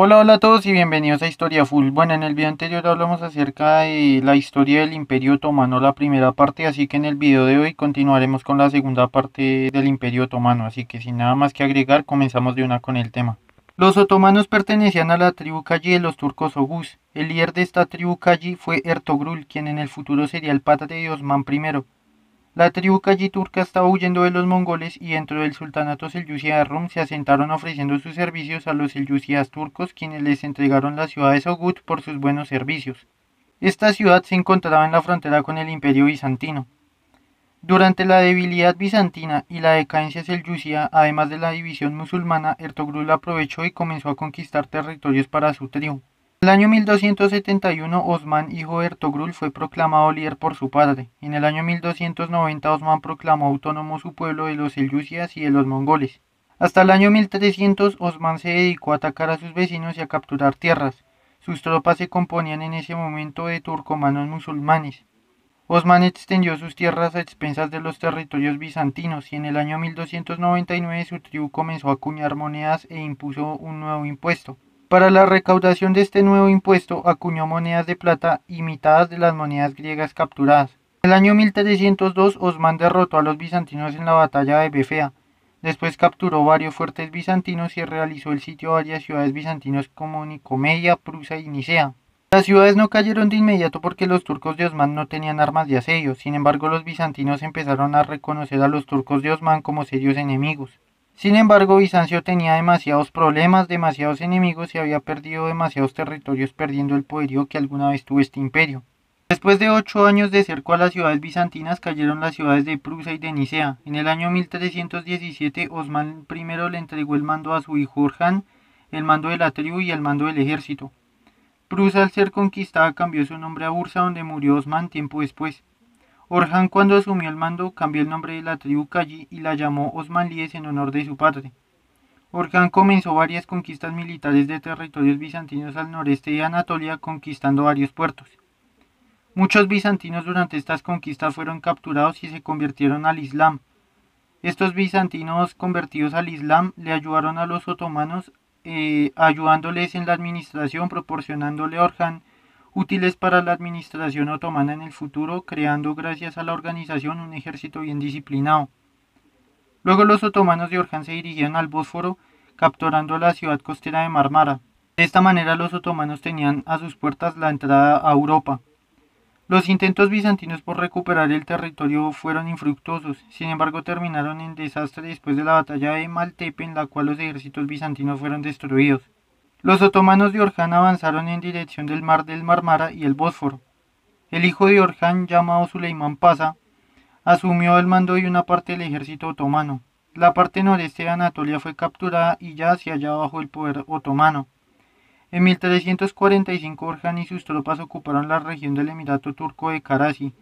Hola, hola a todos y bienvenidos a Historia Full. Bueno, en el video anterior hablamos acerca de la historia del Imperio Otomano, la primera parte, así que en el video de hoy continuaremos con la segunda parte del Imperio Otomano, así que sin nada más que agregar, comenzamos de una con el tema. Los otomanos pertenecían a la tribu Kalli de los turcos oguz. El líder de esta tribu Kalli fue Ertogrul, quien en el futuro sería el padre de Osman I. La tribu Kaji estaba huyendo de los mongoles y dentro del sultanato selyúcida de Rum se asentaron ofreciendo sus servicios a los selyúcidas turcos quienes les entregaron la ciudad de Sogut por sus buenos servicios. Esta ciudad se encontraba en la frontera con el imperio bizantino. Durante la debilidad bizantina y la decadencia selyúcida, además de la división musulmana, Ertogrul aprovechó y comenzó a conquistar territorios para su tribu. En el año 1271 Osman, hijo de Ertogrul, fue proclamado líder por su padre. En el año 1290 Osman proclamó autónomo su pueblo de los selyúcidas y de los mongoles. Hasta el año 1300 Osman se dedicó a atacar a sus vecinos y a capturar tierras. Sus tropas se componían en ese momento de turcomanos musulmanes. Osman extendió sus tierras a expensas de los territorios bizantinos y en el año 1299 su tribu comenzó a acuñar monedas e impuso un nuevo impuesto, para la recaudación de este nuevo impuesto acuñó monedas de plata imitadas de las monedas griegas capturadas. En el año 1302 Osman derrotó a los bizantinos en la batalla de Befea. Después capturó varios fuertes bizantinos y realizó el sitio a varias ciudades bizantinas como Nicomedia, Prusa y Nicea. Las ciudades no cayeron de inmediato porque los turcos de Osman no tenían armas de asedio, sin embargo los bizantinos empezaron a reconocer a los turcos de Osman como serios enemigos. Sin embargo, Bizancio tenía demasiados problemas, demasiados enemigos y había perdido demasiados territorios perdiendo el poderío que alguna vez tuvo este imperio. Después de ocho años de cerco a las ciudades bizantinas cayeron las ciudades de Prusa y de Nicea. En el año 1317 Osman I le entregó el mando a su hijo Orhan, el mando de la tribu y el mando del ejército. Prusa al ser conquistada cambió su nombre a Ursa donde murió Osman tiempo después. Orhan cuando asumió el mando cambió el nombre de la tribu Kayi y la llamó Osmanlíes en honor de su padre. Orhan comenzó varias conquistas militares de territorios bizantinos al noreste de Anatolia conquistando varios puertos. Muchos bizantinos durante estas conquistas fueron capturados y se convirtieron al Islam. Estos bizantinos convertidos al Islam le ayudaron a los otomanos eh, ayudándoles en la administración proporcionándole a Orhan útiles para la administración otomana en el futuro, creando gracias a la organización un ejército bien disciplinado. Luego los otomanos de Orján se dirigían al Bósforo, capturando la ciudad costera de Marmara. De esta manera los otomanos tenían a sus puertas la entrada a Europa. Los intentos bizantinos por recuperar el territorio fueron infructuosos, sin embargo terminaron en desastre después de la batalla de Maltepe en la cual los ejércitos bizantinos fueron destruidos. Los otomanos de Orján avanzaron en dirección del mar del Marmara y el Bósforo. El hijo de Orján llamado Suleimán Pasa, asumió el mando de una parte del ejército otomano. La parte noreste de Anatolia fue capturada y ya se hallaba bajo el poder otomano. En 1345 Orhan y sus tropas ocuparon la región del Emirato Turco de Karasi,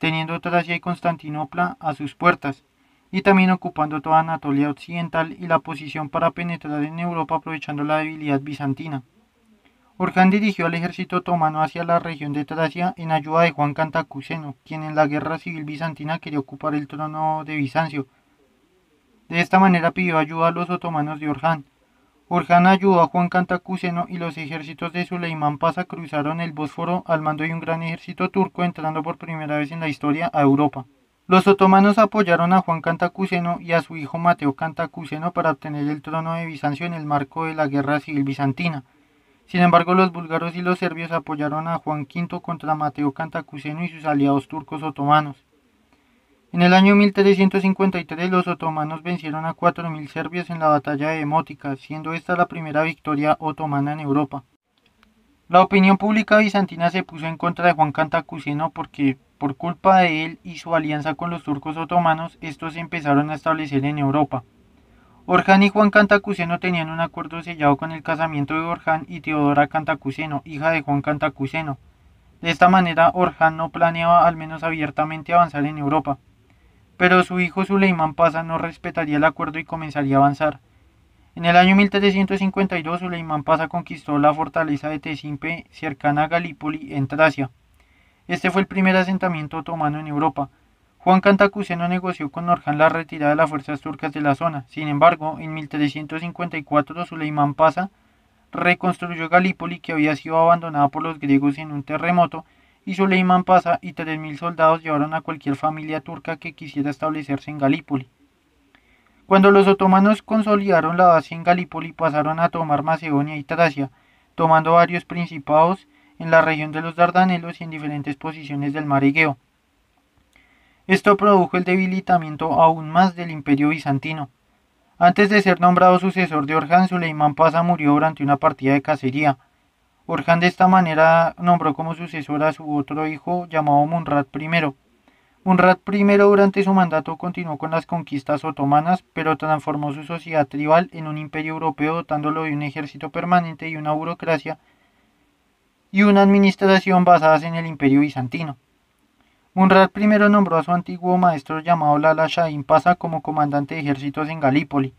teniendo Tracia y Constantinopla a sus puertas y también ocupando toda Anatolia occidental y la posición para penetrar en Europa aprovechando la debilidad bizantina. Orján dirigió al ejército otomano hacia la región de Tracia en ayuda de Juan Cantacuceno, quien en la guerra civil bizantina quería ocupar el trono de Bizancio. De esta manera pidió ayuda a los otomanos de Orján. Orján ayudó a Juan Cantacuceno y los ejércitos de Suleimán Pasa cruzaron el Bósforo al mando de un gran ejército turco entrando por primera vez en la historia a Europa. Los otomanos apoyaron a Juan Cantacuceno y a su hijo Mateo Cantacuceno para obtener el trono de Bizancio en el marco de la Guerra Civil Bizantina. Sin embargo, los búlgaros y los serbios apoyaron a Juan V contra Mateo Cantacuceno y sus aliados turcos otomanos. En el año 1353 los otomanos vencieron a 4.000 serbios en la batalla de Emótica, siendo esta la primera victoria otomana en Europa. La opinión pública bizantina se puso en contra de Juan Cantacuceno porque por culpa de él y su alianza con los turcos otomanos, estos se empezaron a establecer en Europa. Orhan y Juan Cantacuceno tenían un acuerdo sellado con el casamiento de Orhan y Teodora Cantacuceno, hija de Juan Cantacuceno. De esta manera, Orhan no planeaba al menos abiertamente avanzar en Europa. Pero su hijo Suleimán Pasa no respetaría el acuerdo y comenzaría a avanzar. En el año 1352, Suleimán Pasa conquistó la fortaleza de Tesimpe, cercana a Galípoli, en Tracia. Este fue el primer asentamiento otomano en Europa. Juan Cantacuceno negoció con Orhan la retirada de las fuerzas turcas de la zona. Sin embargo, en 1354 Suleimán Pasa reconstruyó Galípoli, que había sido abandonada por los griegos en un terremoto, y Suleimán Pasa y 3.000 soldados llevaron a cualquier familia turca que quisiera establecerse en Galípoli. Cuando los otomanos consolidaron la base en Galípoli, pasaron a tomar Macedonia y Tracia, tomando varios principados en la región de los Dardanelos y en diferentes posiciones del mar Egeo. Esto produjo el debilitamiento aún más del imperio bizantino. Antes de ser nombrado sucesor de Orhan, Suleimán Pasa murió durante una partida de cacería. Orhan de esta manera nombró como sucesor a su otro hijo llamado Munrat I. Munrat I durante su mandato continuó con las conquistas otomanas, pero transformó su sociedad tribal en un imperio europeo dotándolo de un ejército permanente y una burocracia y una administración basada en el imperio bizantino. Munrad I nombró a su antiguo maestro llamado Lala Shahin Pasa como comandante de ejércitos en Galípoli.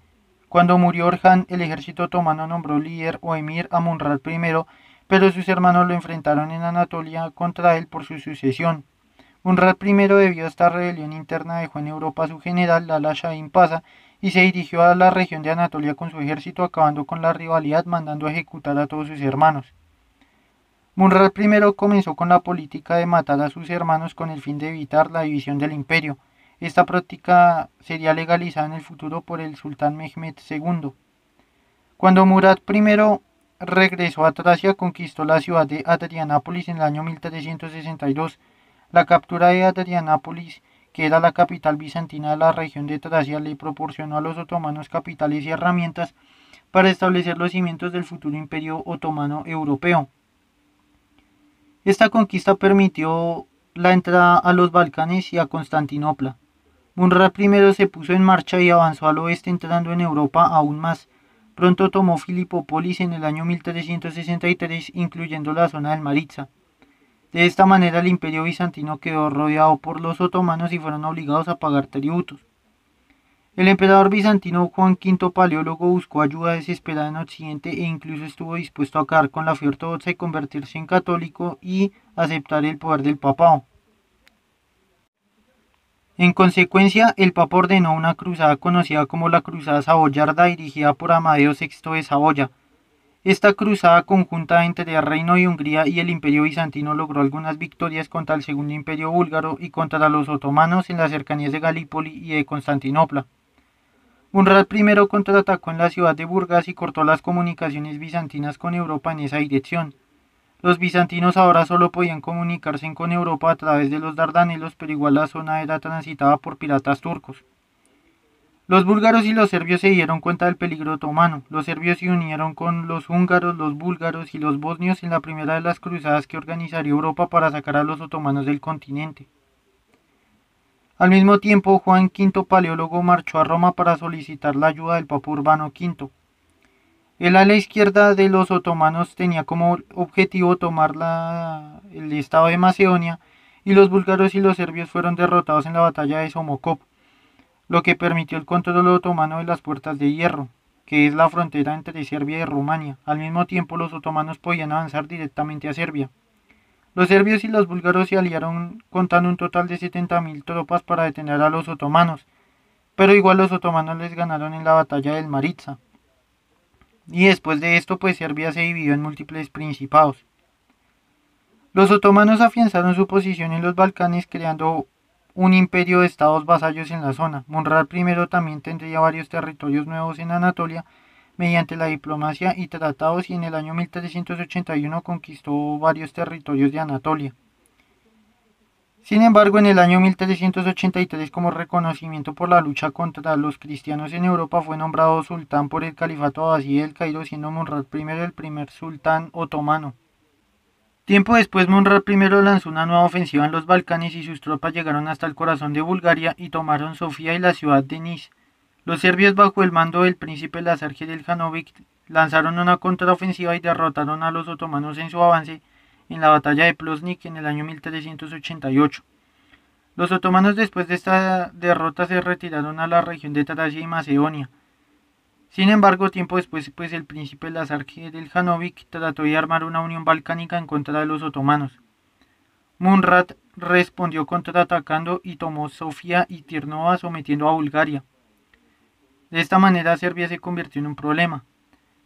Cuando murió Orhan, el ejército otomano nombró líder o emir a Munral I, pero sus hermanos lo enfrentaron en Anatolia contra él por su sucesión. Munral I debió a esta rebelión interna dejó en Europa a su general Lala Shahin Pasa y se dirigió a la región de Anatolia con su ejército acabando con la rivalidad mandando ejecutar a todos sus hermanos. Murad I comenzó con la política de matar a sus hermanos con el fin de evitar la división del imperio. Esta práctica sería legalizada en el futuro por el sultán Mehmed II. Cuando Murad I regresó a Tracia, conquistó la ciudad de Adrianápolis en el año 1362. La captura de Adrianápolis, que era la capital bizantina de la región de Tracia, le proporcionó a los otomanos capitales y herramientas para establecer los cimientos del futuro imperio otomano europeo. Esta conquista permitió la entrada a los Balcanes y a Constantinopla. Munra I se puso en marcha y avanzó al oeste entrando en Europa aún más. Pronto tomó Filipópolis en el año 1363, incluyendo la zona del Maritza. De esta manera el imperio bizantino quedó rodeado por los otomanos y fueron obligados a pagar tributos. El emperador bizantino Juan V Paleólogo buscó ayuda desesperada en Occidente e incluso estuvo dispuesto a acabar con la fe y convertirse en católico y aceptar el poder del papado. En consecuencia, el Papa ordenó una cruzada conocida como la Cruzada Saboyarda, dirigida por Amadeo VI de Saboya. Esta cruzada conjunta entre el Reino de Hungría y el Imperio Bizantino logró algunas victorias contra el Segundo Imperio Búlgaro y contra los otomanos en las cercanías de Galípoli y de Constantinopla. Munral I contraatacó en la ciudad de Burgas y cortó las comunicaciones bizantinas con Europa en esa dirección. Los bizantinos ahora solo podían comunicarse con Europa a través de los Dardanelos, pero igual la zona era transitada por piratas turcos. Los búlgaros y los serbios se dieron cuenta del peligro otomano. Los serbios se unieron con los húngaros, los búlgaros y los bosnios en la primera de las cruzadas que organizaría Europa para sacar a los otomanos del continente. Al mismo tiempo, Juan V Paleólogo marchó a Roma para solicitar la ayuda del Papa Urbano V. El ala izquierda de los otomanos tenía como objetivo tomar el estado de Macedonia y los búlgaros y los serbios fueron derrotados en la batalla de Somokop, lo que permitió el control otomano de las puertas de hierro, que es la frontera entre Serbia y Rumania. Al mismo tiempo los otomanos podían avanzar directamente a Serbia. Los serbios y los búlgaros se aliaron contando un total de 70.000 tropas para detener a los otomanos, pero igual los otomanos les ganaron en la batalla del Maritza. Y después de esto, pues Serbia se dividió en múltiples principados. Los otomanos afianzaron su posición en los Balcanes creando un imperio de estados vasallos en la zona. Monral I también tendría varios territorios nuevos en Anatolia mediante la diplomacia y tratados y en el año 1381 conquistó varios territorios de Anatolia. Sin embargo, en el año 1383, como reconocimiento por la lucha contra los cristianos en Europa, fue nombrado sultán por el califato y del Cairo, siendo Monrad I el primer sultán otomano. Tiempo después, Monrad I lanzó una nueva ofensiva en los Balcanes y sus tropas llegaron hasta el corazón de Bulgaria y tomaron Sofía y la ciudad de Nice. Los serbios bajo el mando del príncipe Lazar Janovic lanzaron una contraofensiva y derrotaron a los otomanos en su avance en la batalla de Plosnik en el año 1388. Los otomanos después de esta derrota se retiraron a la región de Tracia y Macedonia. Sin embargo, tiempo después, pues, el príncipe Lazar Janovic trató de armar una unión balcánica en contra de los otomanos. Munrat respondió contraatacando y tomó Sofía y Tirnova sometiendo a Bulgaria. De esta manera Serbia se convirtió en un problema.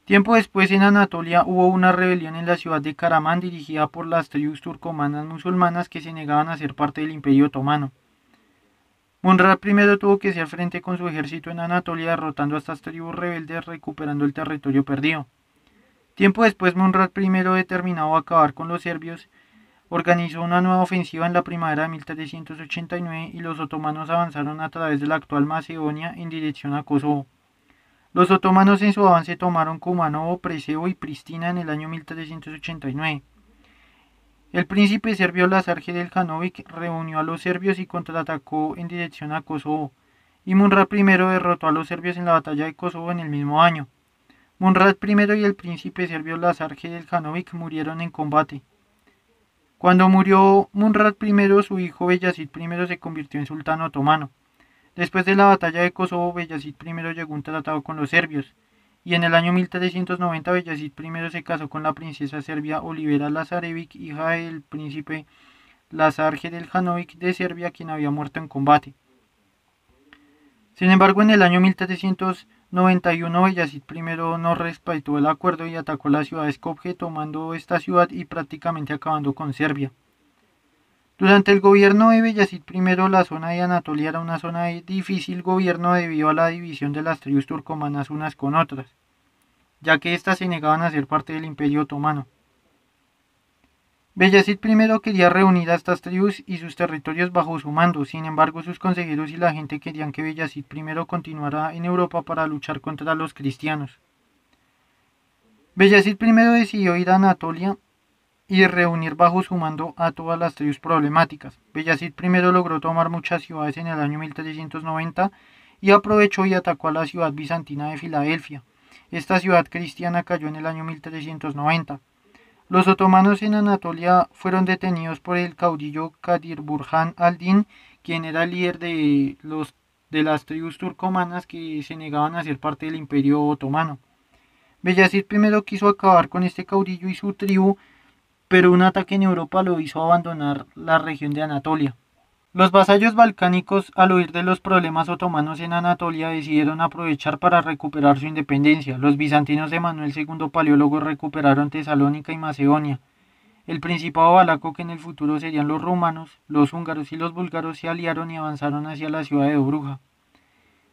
Tiempo después en Anatolia hubo una rebelión en la ciudad de Karaman dirigida por las tribus turcomanas musulmanas que se negaban a ser parte del imperio otomano. Monrad I tuvo que hacer frente con su ejército en Anatolia derrotando a estas tribus rebeldes recuperando el territorio perdido. Tiempo después Monrad I determinado acabar con los serbios organizó una nueva ofensiva en la primavera de 1389 y los otomanos avanzaron a través de la actual Macedonia en dirección a Kosovo. Los otomanos en su avance tomaron Kumanovo, Preseo y Pristina en el año 1389. El príncipe serbio Lazar del reunió a los serbios y contraatacó en dirección a Kosovo, y Munrat I derrotó a los serbios en la batalla de Kosovo en el mismo año. Munrat I y el príncipe serbio Lazar del murieron en combate. Cuando murió Munrad I, su hijo Beyazid I se convirtió en sultán otomano. Después de la batalla de Kosovo, Beyazid I llegó a un tratado con los serbios, y en el año 1390 Beyazid I se casó con la princesa serbia Olivera Lazarevic, hija del príncipe Lazar del de Serbia, quien había muerto en combate. Sin embargo, en el año 1391, Bellacid I no respetó el acuerdo y atacó la ciudad de Skopje, tomando esta ciudad y prácticamente acabando con Serbia. Durante el gobierno de Bellacid I, la zona de Anatolia era una zona de difícil gobierno debido a la división de las tribus turcomanas unas con otras, ya que éstas se negaban a ser parte del Imperio Otomano. Bellasit I quería reunir a estas tribus y sus territorios bajo su mando, sin embargo sus consejeros y la gente querían que Bellacid I continuara en Europa para luchar contra los cristianos. Bellasit I decidió ir a Anatolia y reunir bajo su mando a todas las tribus problemáticas. Bellacid I logró tomar muchas ciudades en el año 1390 y aprovechó y atacó a la ciudad bizantina de Filadelfia. Esta ciudad cristiana cayó en el año 1390. Los otomanos en Anatolia fueron detenidos por el caudillo Kadir Burhan al-Din, quien era líder de, los, de las tribus turcomanas que se negaban a ser parte del imperio otomano. Bellasir I quiso acabar con este caudillo y su tribu, pero un ataque en Europa lo hizo abandonar la región de Anatolia. Los vasallos balcánicos, al huir de los problemas otomanos en Anatolia, decidieron aprovechar para recuperar su independencia. Los bizantinos de Manuel II Paleólogo recuperaron Tesalónica y Macedonia. El principado balaco, que en el futuro serían los romanos los húngaros y los búlgaros, se aliaron y avanzaron hacia la ciudad de Dobruja.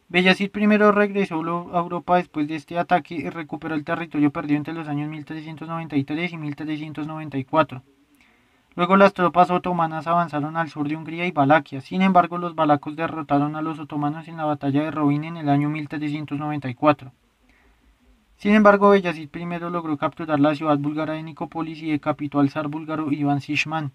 Bellacid I regresó a Europa después de este ataque y recuperó el territorio perdido entre los años 1393 y 1394. Luego las tropas otomanas avanzaron al sur de Hungría y Valaquia. Sin embargo, los balacos derrotaron a los otomanos en la batalla de Robin en el año 1394. Sin embargo, y I logró capturar la ciudad búlgara de Nicópolis y decapitó al zar búlgaro Iván Sishman.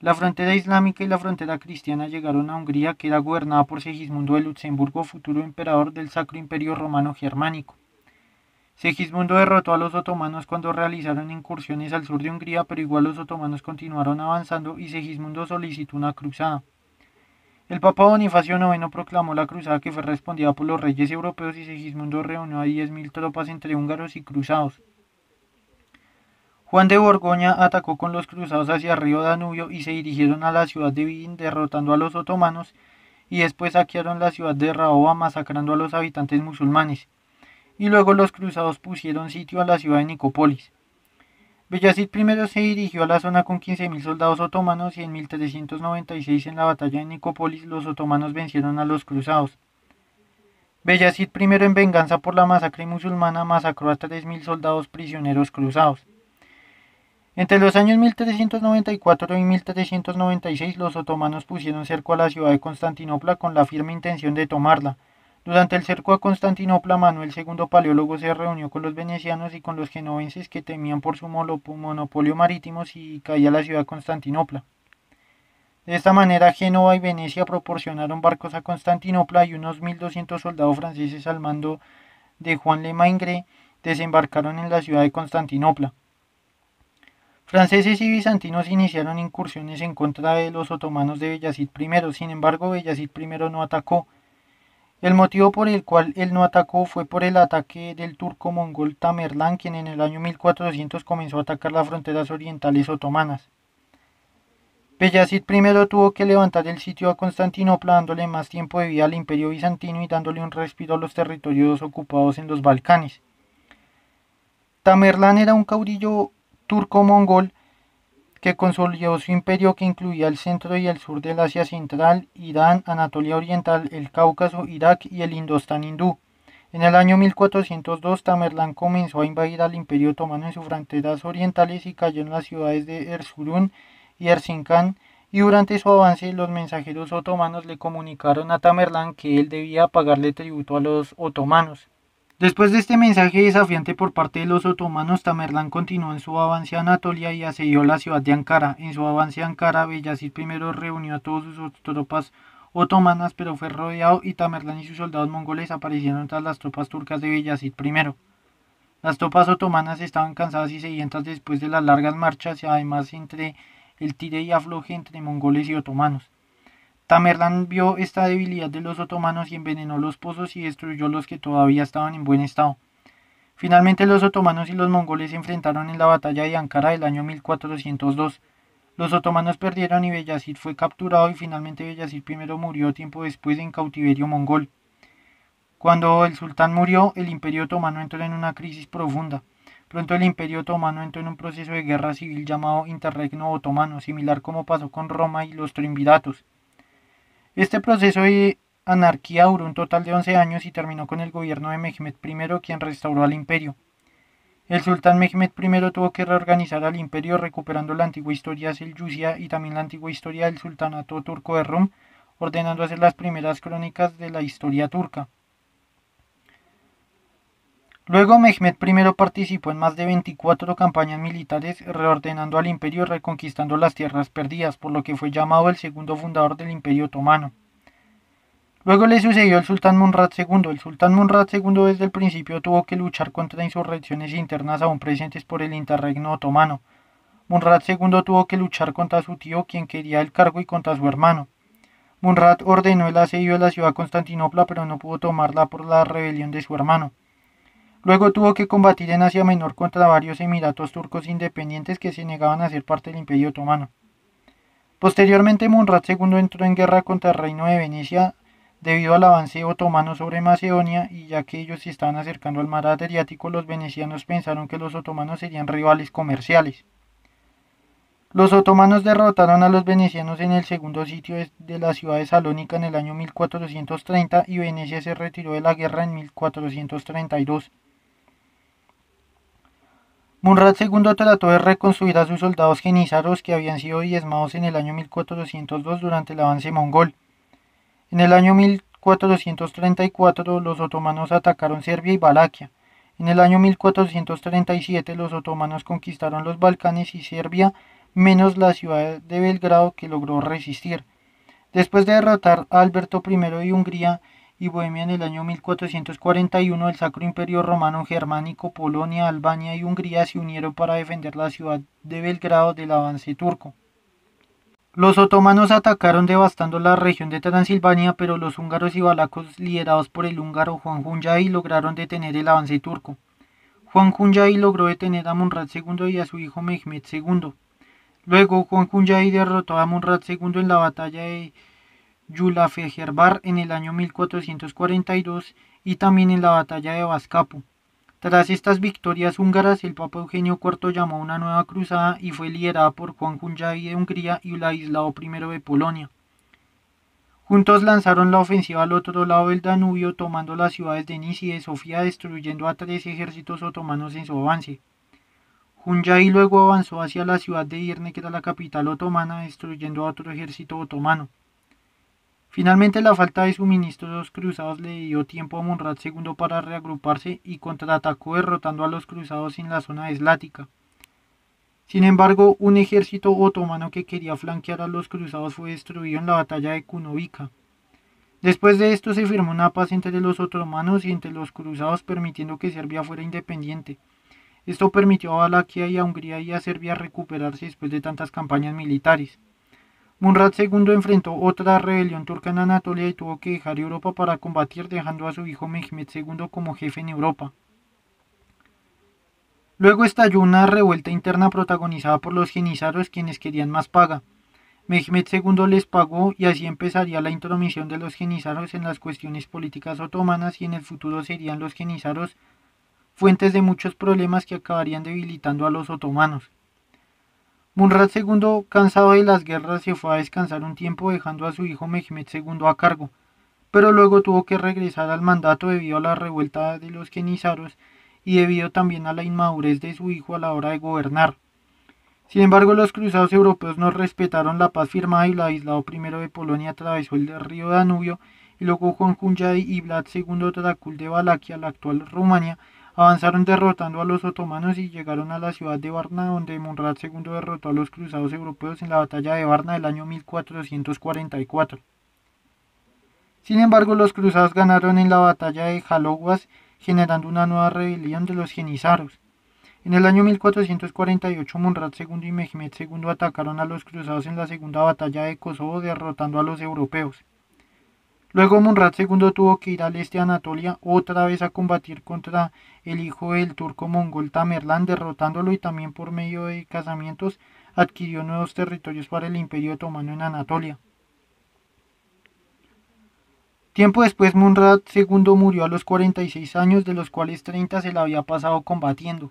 La frontera islámica y la frontera cristiana llegaron a Hungría, que era gobernada por Segismundo de Luxemburgo, futuro emperador del Sacro Imperio Romano Germánico. Segismundo derrotó a los otomanos cuando realizaron incursiones al sur de Hungría, pero igual los otomanos continuaron avanzando y Segismundo solicitó una cruzada. El Papa Bonifacio IX proclamó la cruzada que fue respondida por los reyes europeos y Segismundo reunió a 10.000 tropas entre húngaros y cruzados. Juan de Borgoña atacó con los cruzados hacia el río Danubio y se dirigieron a la ciudad de Wien derrotando a los otomanos y después saquearon la ciudad de Raoba masacrando a los habitantes musulmanes y luego los cruzados pusieron sitio a la ciudad de Nicópolis. Bellacid I se dirigió a la zona con 15.000 soldados otomanos y en 1396 en la batalla de Nicópolis los otomanos vencieron a los cruzados. Bellacid I en venganza por la masacre musulmana masacró a 3.000 soldados prisioneros cruzados. Entre los años 1394 y 1396 los otomanos pusieron cerco a la ciudad de Constantinopla con la firme intención de tomarla, durante el cerco a Constantinopla, Manuel II Paleólogo se reunió con los venecianos y con los genovenses que temían por su monopolio marítimo si caía la ciudad de Constantinopla. De esta manera, Génova y Venecia proporcionaron barcos a Constantinopla y unos 1.200 soldados franceses al mando de Juan Le Maingre desembarcaron en la ciudad de Constantinopla. Franceses y bizantinos iniciaron incursiones en contra de los otomanos de Bellasid I, sin embargo, Bellacid I no atacó, el motivo por el cual él no atacó fue por el ataque del turco mongol Tamerlán, quien en el año 1400 comenzó a atacar las fronteras orientales otomanas. Beyazid I tuvo que levantar el sitio a Constantinopla dándole más tiempo de vida al imperio bizantino y dándole un respiro a los territorios ocupados en los Balcanes. Tamerlán era un caudillo turco-mongol que consolidó su imperio que incluía el centro y el sur del Asia Central, Irán, Anatolia Oriental, el Cáucaso, Irak y el Indostán hindú. En el año 1402 Tamerlán comenzó a invadir al imperio otomano en sus fronteras orientales y cayó en las ciudades de Erzurum y Erzincan, y durante su avance los mensajeros otomanos le comunicaron a Tamerlán que él debía pagarle tributo a los otomanos. Después de este mensaje desafiante por parte de los otomanos, Tamerlán continuó en su avance a Anatolia y asedió la ciudad de Ankara. En su avance a Ankara, Beyazid I reunió a todas sus tropas otomanas, pero fue rodeado y Tamerlán y sus soldados mongoles aparecieron tras las tropas turcas de Beyazid I. Las tropas otomanas estaban cansadas y sedientas después de las largas marchas y además entre el tire y afloje entre mongoles y otomanos. Tamerlán vio esta debilidad de los otomanos y envenenó los pozos y destruyó los que todavía estaban en buen estado. Finalmente los otomanos y los mongoles se enfrentaron en la batalla de Ankara del año 1402. Los otomanos perdieron y Beyazid fue capturado y finalmente Bellacid I murió tiempo después en cautiverio mongol. Cuando el sultán murió, el imperio otomano entró en una crisis profunda. Pronto el imperio otomano entró en un proceso de guerra civil llamado Interregno Otomano, similar como pasó con Roma y los Trinviratos. Este proceso de anarquía duró un total de 11 años y terminó con el gobierno de Mehmed I, quien restauró al imperio. El sultán Mehmed I tuvo que reorganizar al imperio recuperando la antigua historia Selyusia y también la antigua historia del sultanato turco de Rum, ordenando hacer las primeras crónicas de la historia turca. Luego Mehmed I participó en más de 24 campañas militares reordenando al imperio y reconquistando las tierras perdidas, por lo que fue llamado el segundo fundador del imperio otomano. Luego le sucedió el sultán Munrad II. El sultán Munrad II desde el principio tuvo que luchar contra insurrecciones internas aún presentes por el interregno otomano. Munrad II tuvo que luchar contra su tío, quien quería el cargo, y contra su hermano. Munrad ordenó el asedio de la ciudad de Constantinopla, pero no pudo tomarla por la rebelión de su hermano. Luego tuvo que combatir en Asia Menor contra varios emiratos turcos independientes que se negaban a ser parte del Imperio Otomano. Posteriormente, Munrat II entró en guerra contra el Reino de Venecia debido al avance otomano sobre Macedonia y ya que ellos se estaban acercando al mar Adriático, los venecianos pensaron que los otomanos serían rivales comerciales. Los otomanos derrotaron a los venecianos en el segundo sitio de la ciudad de Salónica en el año 1430 y Venecia se retiró de la guerra en 1432. Murad II trató de reconstruir a sus soldados genízaros que habían sido diezmados en el año 1402 durante el avance mongol. En el año 1434 los otomanos atacaron Serbia y Valaquia. En el año 1437 los otomanos conquistaron los Balcanes y Serbia, menos la ciudad de Belgrado que logró resistir. Después de derrotar a Alberto I de Hungría, y Bohemia en el año 1441, el Sacro Imperio Romano Germánico, Polonia, Albania y Hungría se unieron para defender la ciudad de Belgrado del avance turco. Los otomanos atacaron devastando la región de Transilvania, pero los húngaros y balacos liderados por el húngaro Juan Hunyadi lograron detener el avance turco. Juan Hunyadi logró detener a Monrad II y a su hijo Mehmed II. Luego Juan Hunyadi derrotó a Monrad II en la batalla de Yula Feherbar en el año 1442 y también en la batalla de Vascapo. Tras estas victorias húngaras, el Papa Eugenio IV llamó a una nueva cruzada y fue liderada por Juan Hunyadi de Hungría y Vladislao I de Polonia. Juntos lanzaron la ofensiva al otro lado del Danubio, tomando las ciudades de Nice y de Sofía, destruyendo a tres ejércitos otomanos en su avance. Hunyadi luego avanzó hacia la ciudad de Irne, que era la capital otomana, destruyendo a otro ejército otomano. Finalmente la falta de suministro los cruzados le dio tiempo a Monrad II para reagruparse y contraatacó derrotando a los cruzados en la zona eslática. Sin embargo, un ejército otomano que quería flanquear a los cruzados fue destruido en la batalla de Kunovica. Después de esto se firmó una paz entre los otomanos y entre los cruzados permitiendo que Serbia fuera independiente. Esto permitió a Valaquia y a Hungría y a Serbia recuperarse después de tantas campañas militares. Murad II enfrentó otra rebelión turca en Anatolia y tuvo que dejar Europa para combatir dejando a su hijo Mehmed II como jefe en Europa. Luego estalló una revuelta interna protagonizada por los genizaros quienes querían más paga. Mehmed II les pagó y así empezaría la intromisión de los genizaros en las cuestiones políticas otomanas y en el futuro serían los genizaros fuentes de muchos problemas que acabarían debilitando a los otomanos. Munrad II, cansado de las guerras, se fue a descansar un tiempo dejando a su hijo Mehmed II a cargo, pero luego tuvo que regresar al mandato debido a la revuelta de los kenizaros y debido también a la inmadurez de su hijo a la hora de gobernar. Sin embargo, los cruzados europeos no respetaron la paz firmada y el aislado I de Polonia atravesó el río Danubio y luego con Hunyadi y Vlad II Dracul de Valaquia, la actual Rumania, Avanzaron derrotando a los otomanos y llegaron a la ciudad de Varna, donde Monrad II derrotó a los cruzados europeos en la batalla de Varna del año 1444. Sin embargo, los cruzados ganaron en la batalla de Jaloguas, generando una nueva rebelión de los genizaros. En el año 1448, Monrad II y Mehmed II atacaron a los cruzados en la segunda batalla de Kosovo, derrotando a los europeos. Luego Munrat II tuvo que ir al este de Anatolia otra vez a combatir contra el hijo del turco mongol Tamerlán, derrotándolo y también por medio de casamientos adquirió nuevos territorios para el imperio otomano en Anatolia. Tiempo después Munrat II murió a los 46 años, de los cuales 30 se la había pasado combatiendo.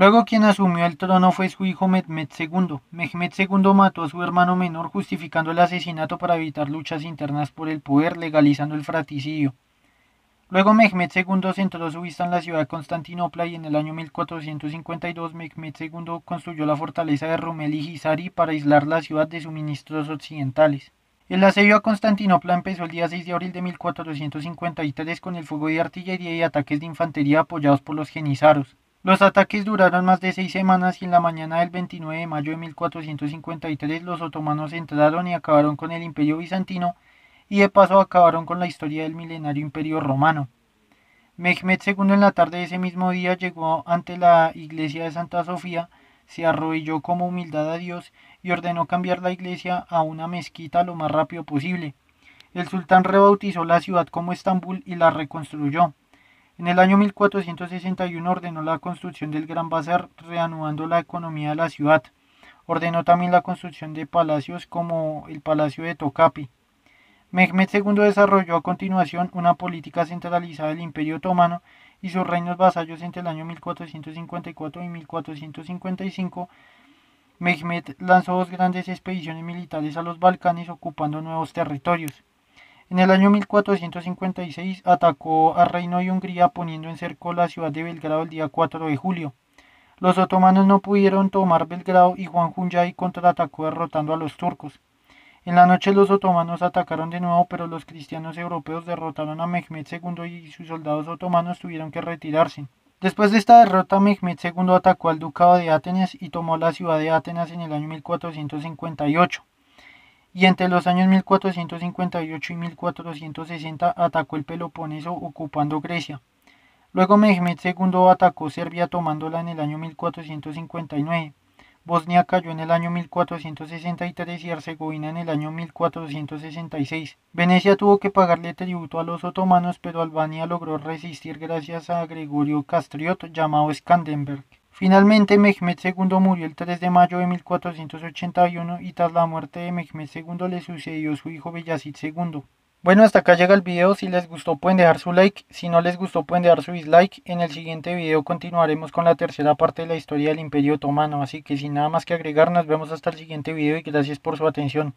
Luego quien asumió el trono fue su hijo Mehmed II. Mehmed II mató a su hermano menor justificando el asesinato para evitar luchas internas por el poder, legalizando el fratricidio. Luego Mehmed II centró su vista en la ciudad de Constantinopla y en el año 1452 Mehmed II construyó la fortaleza de y Gizari para aislar la ciudad de suministros occidentales. El asedio a Constantinopla empezó el día 6 de abril de 1453 con el fuego de artillería y ataques de infantería apoyados por los genizaros. Los ataques duraron más de seis semanas y en la mañana del 29 de mayo de 1453 los otomanos entraron y acabaron con el imperio bizantino y de paso acabaron con la historia del milenario imperio romano. Mehmed II en la tarde de ese mismo día llegó ante la iglesia de Santa Sofía, se arrodilló como humildad a Dios y ordenó cambiar la iglesia a una mezquita lo más rápido posible. El sultán rebautizó la ciudad como Estambul y la reconstruyó. En el año 1461 ordenó la construcción del Gran Bazar, reanudando la economía de la ciudad. Ordenó también la construcción de palacios como el Palacio de Tocapi. Mehmed II desarrolló a continuación una política centralizada del Imperio Otomano y sus reinos vasallos entre el año 1454 y 1455. Mehmed lanzó dos grandes expediciones militares a los Balcanes ocupando nuevos territorios. En el año 1456 atacó a Reino de Hungría poniendo en cerco la ciudad de Belgrado el día 4 de julio. Los otomanos no pudieron tomar Belgrado y Juan Hunyadi contraatacó derrotando a los turcos. En la noche los otomanos atacaron de nuevo, pero los cristianos europeos derrotaron a Mehmed II y sus soldados otomanos tuvieron que retirarse. Después de esta derrota, Mehmed II atacó al ducado de Atenas y tomó la ciudad de Atenas en el año 1458 y entre los años 1458 y 1460 atacó el Peloponeso ocupando Grecia. Luego Mehmed II atacó Serbia tomándola en el año 1459. Bosnia cayó en el año 1463 y Herzegovina en el año 1466. Venecia tuvo que pagarle tributo a los otomanos, pero Albania logró resistir gracias a Gregorio Castriot, llamado Skandenberg. Finalmente, Mehmed II murió el 3 de mayo de 1481 y tras la muerte de Mehmed II le sucedió su hijo bellacid II. Bueno, hasta acá llega el video. Si les gustó pueden dejar su like. Si no les gustó pueden dejar su dislike. En el siguiente video continuaremos con la tercera parte de la historia del Imperio Otomano. Así que sin nada más que agregar, nos vemos hasta el siguiente video y gracias por su atención.